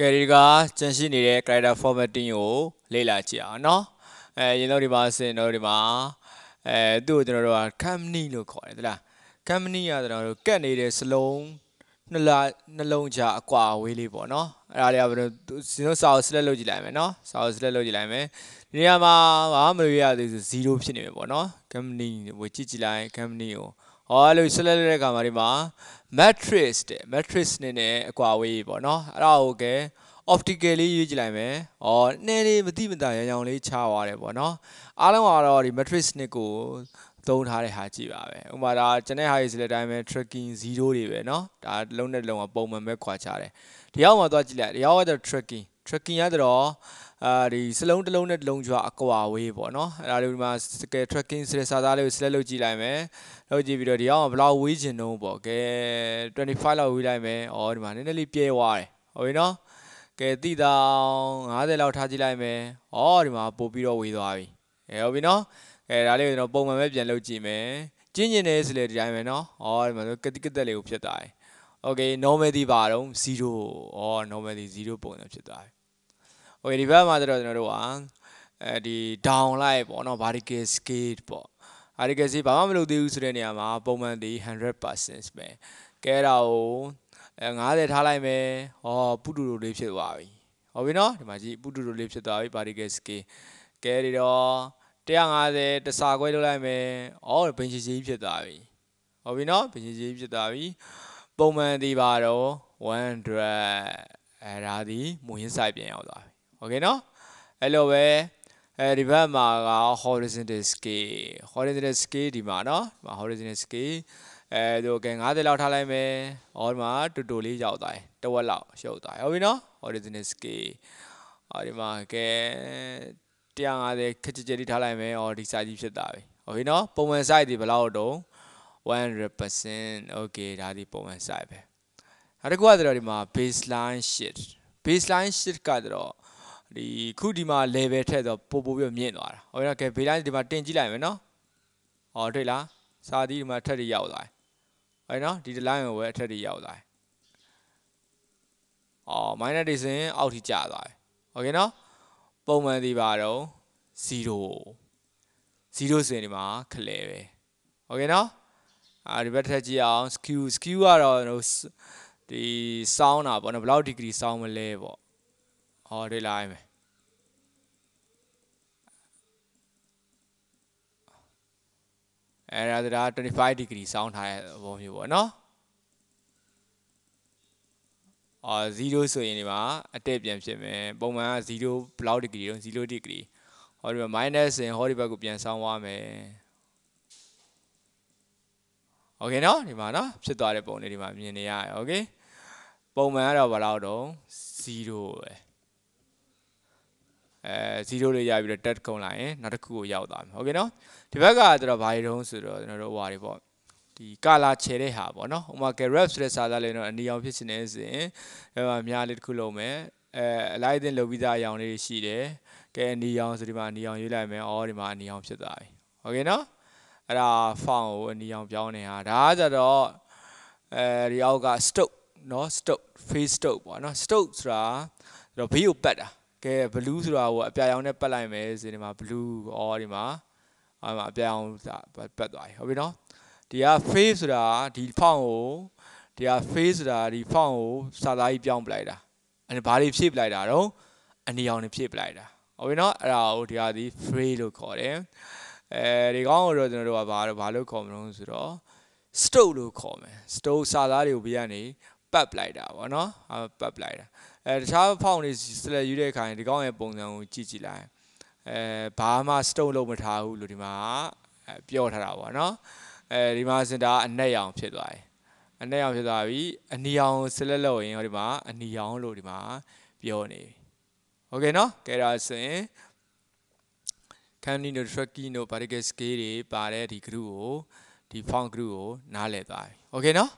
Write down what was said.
ကယ်ရီကကျန်ရှိနေတဲ့ character formatting ကို လေ့လာကြည့်အောင်เนาะအဲရင်တော့ဒီမှာစင်တော့ဒီမှာအဲသူ့ကိုကျွန်တော်တို့က company လို့ခေါ်တယ်တလား company ကကျွန်တော်တို့ကတ်နေတဲ့စလုံးနှလားနှလုံးချအကွာဝေးလေးပေါ့เนาะအဲ့ဒါလေးကဘယ်လိုစဉ်းစားဆက်လက်လုပ်ကြည့်လိုက်မယ်เนาะစာကိုဆက်လက်လုပ်ကြည့်လိုက်မယ်ဒီနေရာမှာဘာမလို့ရသေးဘူး0ဖြစ်နေမယ်ပေါ့เนาะ company ကိုကြည့်ကြည့်လိုက် company ကို။အော်လို့ဆက်လက်တဲ့ကံမှာဒီမှာ matrix တဲ့ matrix နဲ့နဲ့အကွာဝေးပေါ့နော်။အဲ့ဒါဟုတ်ကဲ optical လေးရွေးကြည့်လိုက်မယ်။အော်နည်းလေးမတိမတရရောင်လေးခြားသွားတယ်ပေါ့နော်။အားလုံးကတော့ဒီ matrix နှစ်ကိုသုံးထားတဲ့ဟာကြည့်ပါပဲ။ဥပမာဒါကျွန်တဲ့ဟာကြီးဆိုတဲ့အတိုင်းပဲ tracking 0တွေပဲနော်။ဒါလုံးနဲ့လုံးကပုံမှန်ပဲခွာခြားတယ်။ဒီရောက်မှာသွားကြည့်လိုက်။ဒီရောက်က tracking tracking ရတော့အာဒီစလုံးတစ်လုံးနဲ့တစ်လုံးကျွာအကွာဝေးပေါ့နော်အဲ့ဒါလေးဒီမှာစကယ် tracking စတဲ့စာသားလေးကို select လုပ်ကြည့်လိုက်မယ်လုပ်ကြည့်ပြီးတော့ဒီအောင်ဘယ်လောက်ဝေးချင်တုံးပေါ့ကဲ25လောက်ဝေးလိုက်မယ်ဩဒီမှာနည်းနည်းလေးပြဲသွားတယ်ဟုတ်ပြီနော်ကဲတိတောင်90လောက်ထားကြည့်လိုက်မယ်ဩဒီမှာပို့ပြီးတော့ဝေးသွားပြီအဲဟုတ်ပြီနော်ကဲဒါလေးကိုကျွန်တော်ပုံမှန်ပဲပြန်လုပ်ကြည့်မယ်ကျင်းကျင်နေဆိုလေဒီတိုင်းပဲနော်ဩဒီမှာကတိကတက်လေးကိုဖြစ်သွားတယ် okay normally ပါတော့0ဩ normally 0ပုံစံဖြစ်သွားတယ်โอเคဒီဘက်မှာဆိုတော့ကျွန်တော်တို့ကအဲဒီ down လိုက်ပေါ့နော် vertical scale ပေါ့ vertical scale ဘာမှမလုပ်သေးဘူးဆိုတဲ့နေရာမှာပုံမှန်သေး100%ပဲကဲဒါကို50ထားလိုက်မယ်ဟောပုတူတို့လေးဖြစ်သွားပြီဟုတ်ပြီနော်ဒီမှာကြည့်ပုတူတို့လေးဖြစ်သွားပြီ vertical scale ကဲဒီတော့150တစာခွဲလုပ်လိုက်မယ်အော်ဘင်ချီချီဖြစ်သွားပြီဟုတ်ပြီနော်ဘင်ချီချီဖြစ်သွားပြီပုံမှန်သေးပါတော့100အဲဒါဒီမူရင်းဆိုင်ပြန်ရောက်သွားပြီโอเคเนาะအဲ့လိုပဲအဲဒီဘက်မှာက horizontal scale horizontal scale ဒီမှာเนาะဒီမှာ horizontal scale အဲဒိုကဲ90လောက်ထားလိုက်မယ်။အော်ဒီမှာတူတူလေးရောက်သွားတယ်။တဝက်လောက်ရုပ်သွားတယ်။ဟုတ်ပြီနော်။ original scale ။အော်ဒီမှာကဲ150ခက်ကြကြလေးထားလိုက်မယ်။အော်ဒီ size ကြီးဖြစ်သွားပြီ။ဟုတ်ပြီနော်။ပုံမှန် size ဒီဘယ်လောက်တုံး100% okay ဒါဒီပုံမှန် size ပဲ။နောက်တစ်ခုကတော့ဒီမှာ baseline shift baseline shift ကတော့ဒီခုဒီမှာ level ထက်တော့ပို့ပို့ပြီးမြင့်သွားတာဟုတ်ရကဲဘေးတိုင်းဒီမှာတင်ကြည့်လိုက်မယ်နော်ဟောတွေ့လားစာသီးဒီမှာထက်တွေရောက်လာတယ်ဟုတ်နော်ဒီ line ကိုပဲအထက်တွေရောက်လာတယ်အော် minor decision အောက်ထိကျသွားတယ်โอเคနော်ပုံမှန်ဒီပါတော့0 0စင်ဒီမှာခလဲပဲโอเคနော်အာဒီဘက်ထက်ကြည့်အောင် skew skew ကတော့ဒီ sound တာပေါ့နော်ဘယ်လောက် degree sound မလဲပေါ့ဟောဒီလိုက်မယ်အဲ့ဒါဒါ25 degree စောင်းထားတဲ့သဘောမျိုးပေါ့နော်အော်0ဆိုရင်ဒီမှာအတက်ပြန်ဖြစ်မယ်ပုံမှန်က0ဘလောက် degree တော့0 degree ဟောဒီမှာ minus ရင်ဟောဒီဘက်ကိုပြန်စောင်းသွားမယ်โอเคเนาะဒီမှာเนาะဖြစ်သွားတဲ့ပုံလေးဒီမှာမြင်နေရတယ်โอเคပုံမှန်ကတော့ဘယ်လောက်တော့0ပဲအဲ0တွေရပြီးတော့ tet ခုံလိုက်ရင်နောက်တစ်ခုကိုရောက်သွားပြီဟုတ်ကဲ့နော်ဒီဘက်ကကျတော့ဘာတွေတုံးဆိုတော့ကျွန်တော်တို့ဟိုဟာတွေပေါ့ဒီကာလာချဲတဲ့ဟာပေါ့နော်ဟိုမှာ graph ဆိုတဲ့စာသားလေးတော့အနီအောင်ဖြစ်နေနေစဉ်အဲမှာများလေးတစ်ခုလုံးမယ်အဲအလိုက်တင်လုပ်ပြီးသားအရောင်လေးရှိတယ်ကဲအနီအောင်ဆိုဒီမှာအနီအောင်ရွေးလိုက်မယ်အော်ဒီမှာအနီအောင်ဖြစ်သွားပြီဟုတ်ကဲ့နော်အဲ့ဒါ font ကိုအနီအောင်ပြောင်းနေတာဒါကကြတော့အဲဒီအောက်က stoke နော် stoke face stoke ပေါ့နော် stoke ဆိုတာတော့ဘေးကိုပတ်တာကဲ blue ဆိုတာကိုအပြာရောင်နဲ့ပတ်လိုက်မယ်ဆိုဒီမှာ blue ဩဒီမှာအဲ့မှာအပြာရောင်ပတ်သွားပြီဟုတ်ပြီနော်ဒီက face ဆိုတာဒီ font ကိုဒီက face ဆိုတာဒီ font ကိုစာသားကြီးပြောင်းပလိုက်တာအဲ့ဘာတွေဖြည့်ပလိုက်တာတော့အနေအောင်တွေဖြည့်ပလိုက်တာဟုတ်ပြီနော်အဲ့ဒါကိုဒီကဒီ free လို့ခေါ်တယ်အဲဒီကောင်ကိုတော့ကျွန်တော်တို့ကဘာလို့ဘာလို့ခေါ်မလို့ဆိုတော့ stoke လို့ခေါ်မယ် stoke စာသားတွေကိုဘေးကနေပတ်ပလိုက်တာဗောနော်အဲပတ်ပလိုက်တာအဲတခြားဖောင့်တွေ select ယူတဲ့အခါရင်ဒီကောင်ရဲ့ပုံစံကိုကြည့်ကြည့်လိုက်အဲဘာမှ stone လုံးမထားဘူးလို့ဒီမှာပြောထားတာပေါ့နော်အဲဒီမှာစင်တာအနက်ရောင်ဖြစ်သွားတယ်အနက်ရောင်ဖြစ်သွားပြီအနီရောင် select လုပ်ရင်ဟိုဒီမှာအနီရောင်လို့ဒီမှာပြောနေပြီโอเคเนาะကဲဒါဆိုရင် Camnino Truckino Particle Scale တွေပါတဲ့ဒီ group ကိုဒီ font group ကိုနားလည်သွားပြီโอเคเนาะ